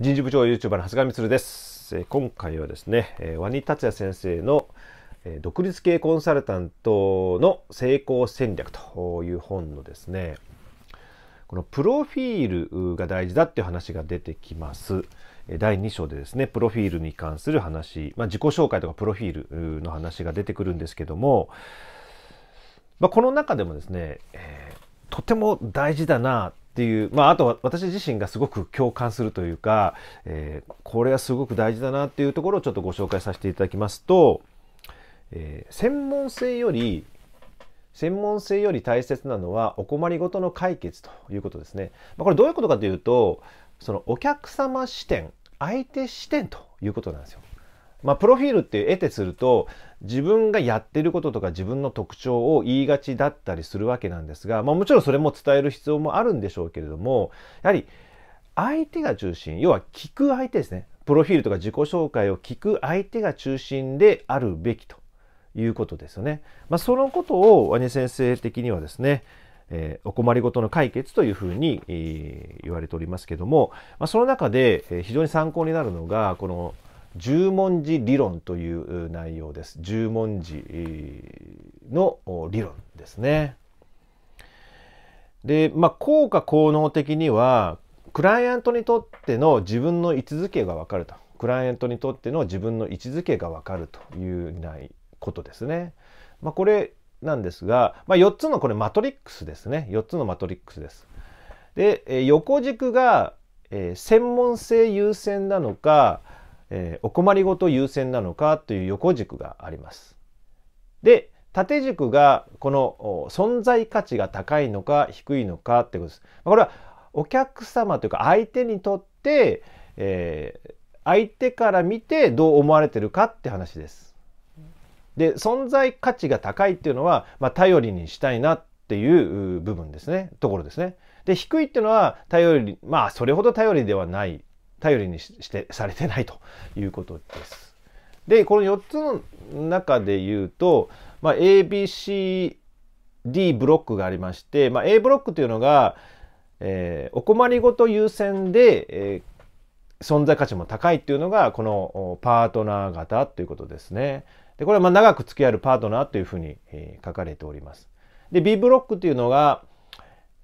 人事部長 YouTuber の長谷川光です。え今回はですね、えワニ達也先生のえ独立系コンサルタントの成功戦略という本のですね、このプロフィールが大事だっていう話が出てきます。第2章でですね、プロフィールに関する話、まあ、自己紹介とかプロフィールの話が出てくるんですけども、まあ、この中でもですね、えー、とても大事だなっていう、まあ、あと私自身がすごく共感するというか、えー、これはすごく大事だなっていうところをちょっとご紹介させていただきますと、えー、専門性より専門性より大切なのはお困りごとの解決ということですね。まあ、これどういうことかというとそのお客様視点相手視点ということなんですよ。まあ、プロフィールって得てすると自分がやってることとか自分の特徴を言いがちだったりするわけなんですが、まあ、もちろんそれも伝える必要もあるんでしょうけれどもやはり相手が中心要は聞く相手ですねプロフィールとか自己紹介を聞く相手が中心であるべきということですよね。まあ、そのことをワニ先生的にはですねえー、お困りごとの解決というふうに、えー、言われておりますけども、まあ、その中で、え非常に参考になるのがこの十文字理論という内容です。十文字の理論ですね。で、まあ、効果効能的には、クライアントにとっての自分の位置づけが分かると。クライアントにとっての自分の位置づけが分かるというないことですね。まあ、これなんですが、まあ、4つのこれマトリックスですね。4つのマトリックスです。で、え横軸が、え専門性優先なのか、えお困りごと優先なのかという横軸があります。で縦軸がこの存在価値が高いのか低いのかってことです。これはお客様というか相手にとって、えー、相手から見てどう思われてるかって話です。で存在価値が高いっていうのは、まあ、頼りにしたいなっていう部分ですねところですね。で低いっていうのは頼りまあそれほど頼りではない頼りにしてされてないということです。でこの4つの中で言うと、まあ、ABCD ブロックがありまして、まあ、A ブロックというのが、えー、お困りごと優先で、えー、存在価値も高いっていうのがこのパートナー型ということですね。でこれはま長く付き合えるパートナーというふうに、えー、書かれております。で B ブロックというのが、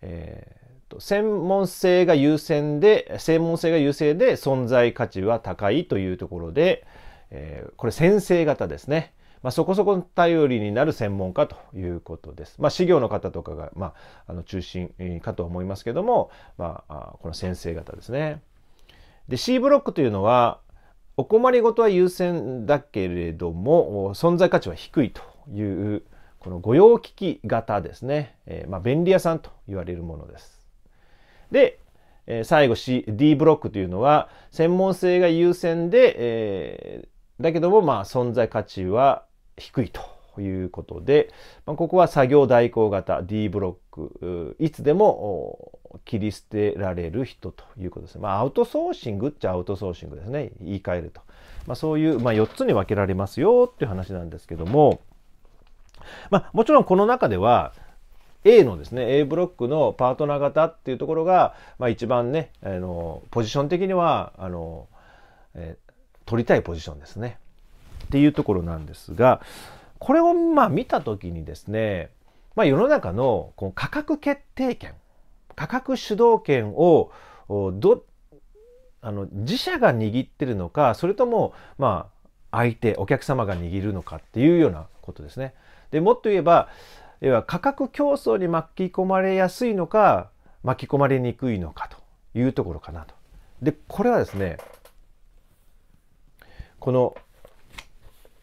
えーと専門性が優先で専門性が優勢で存在価値は高いというところで、えー、これ先生型ですね。まあ、そこそこ頼りになる専門家ということです。まあ、資料の方とかが、まあ、あの中心かと思いますけども、まあ、この先生方ですね。で C ブロックというのはお困りごとは優先だけれども存在価値は低いというこの御用聞き型ですね、えー、まあ、便利屋さんと言われるものです。で、えー、最後 C、D ブロックというのは、専門性が優先で、えー、だけども、まあ、存在価値は低いということで、まあ、ここは作業代行型 D ブロック、いつでも切り捨てられる人ということですね。まあ、アウトソーシングっちゃアウトソーシングですね。言い換えると。まあ、そういう、まあ、4つに分けられますよっていう話なんですけども、まあ、もちろんこの中では、A のですね A ブロックのパートナー型っていうところが、まあ、一番ねあのポジション的にはあの、え取りたいポジションですねっていうところなんですがこれをまあ見た時にですね、まあ、世の中のこの価格決定権価格主導権をどあの自社が握ってるのかそれともまあ相手お客様が握るのかっていうようなことですね。でもっと言えば要は価格競争に巻き込まれやすいのか巻き込まれにくいのかというところかなと。でこれはですねこの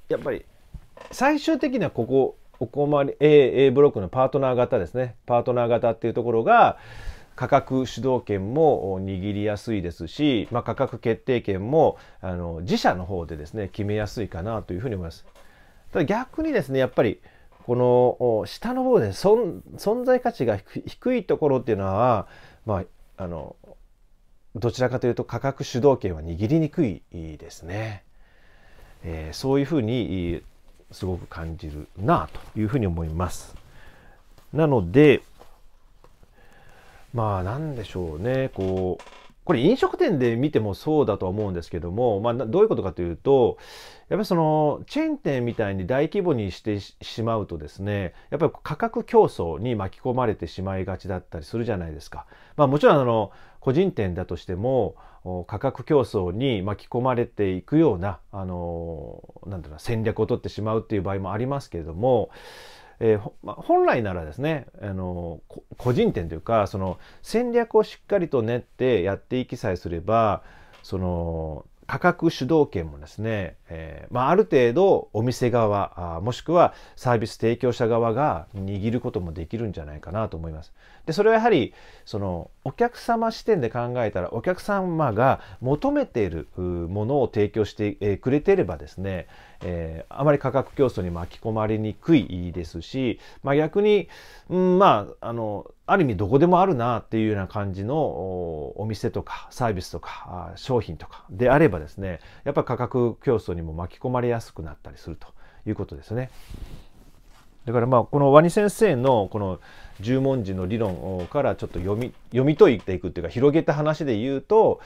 やっぱり最終的にはここお困り A, A ブロックのパートナー型ですねパートナー型っていうところが価格主導権も握りやすいですし、まあ、価格決定権もあの自社の方でですね決めやすいかなというふうに思います。ただ逆にですねやっぱりこの下の方で存在価値が低いところっていうのは、まあ、あのどちらかというと価格主導権は握りにくいですね。えー、そういうふうにすごく感じるなというふうに思います。なのでまあ何でしょうねこうこれ飲食店で見てもそうだとは思うんですけども、まあ、どういうことかというと、やっぱりそのチェーン店みたいに大規模にしてしまうとですね、やっぱり価格競争に巻き込まれてしまいがちだったりするじゃないですか。まあ、もちろんあの個人店だとしても価格競争に巻き込まれていくようなあのなんだろう戦略を取ってしまうっていう場合もありますけれども、えーまあ、本来ならですねあの個人店というかその戦略をしっかりと練ってやっていきさえすればその価格主導権もですね、えーまあ、ある程度お店側あもしくはサービス提供者側が握ることもできるんじゃないかなと思います。でそれはやはりそのお客様視点で考えたらお客様が求めているものを提供してくれていればですね、えー、あまり価格競争に巻き込まれにくいですし、まあ、逆に、うん、まああのある意味どこでもあるなっていうような感じのお店とかサービスとか商品とかであればですねやっぱり価格競争にも巻き込まれやすくなったりするということですね。だからまあこのワニ先生のこの十文字の理論からちょっと読み読み解いていくっていうか広げた話で言うと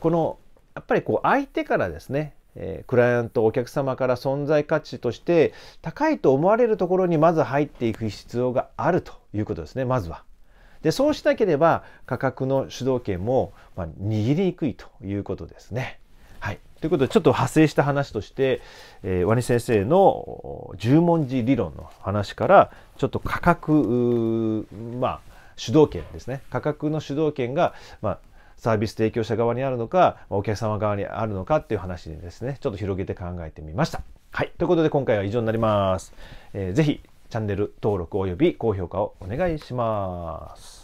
このやっぱりこう相手からですねえクライアントお客様から存在価値として高いと思われるところにまず入っていく必要があるということですねまずは。でそうしなければ価格の主導権も、ま握りにくいということですね。はい。ということで、ちょっと派生した話として、えー、ワニ先生の十文字理論の話から、ちょっと価格、まあ、主導権ですね。価格の主導権が、まあ、サービス提供者側にあるのか、お客様側にあるのかっていう話でですね、ちょっと広げて考えてみました。はい。ということで、今回は以上になります。えー、ぜひ、チャンネル登録および高評価をお願いします。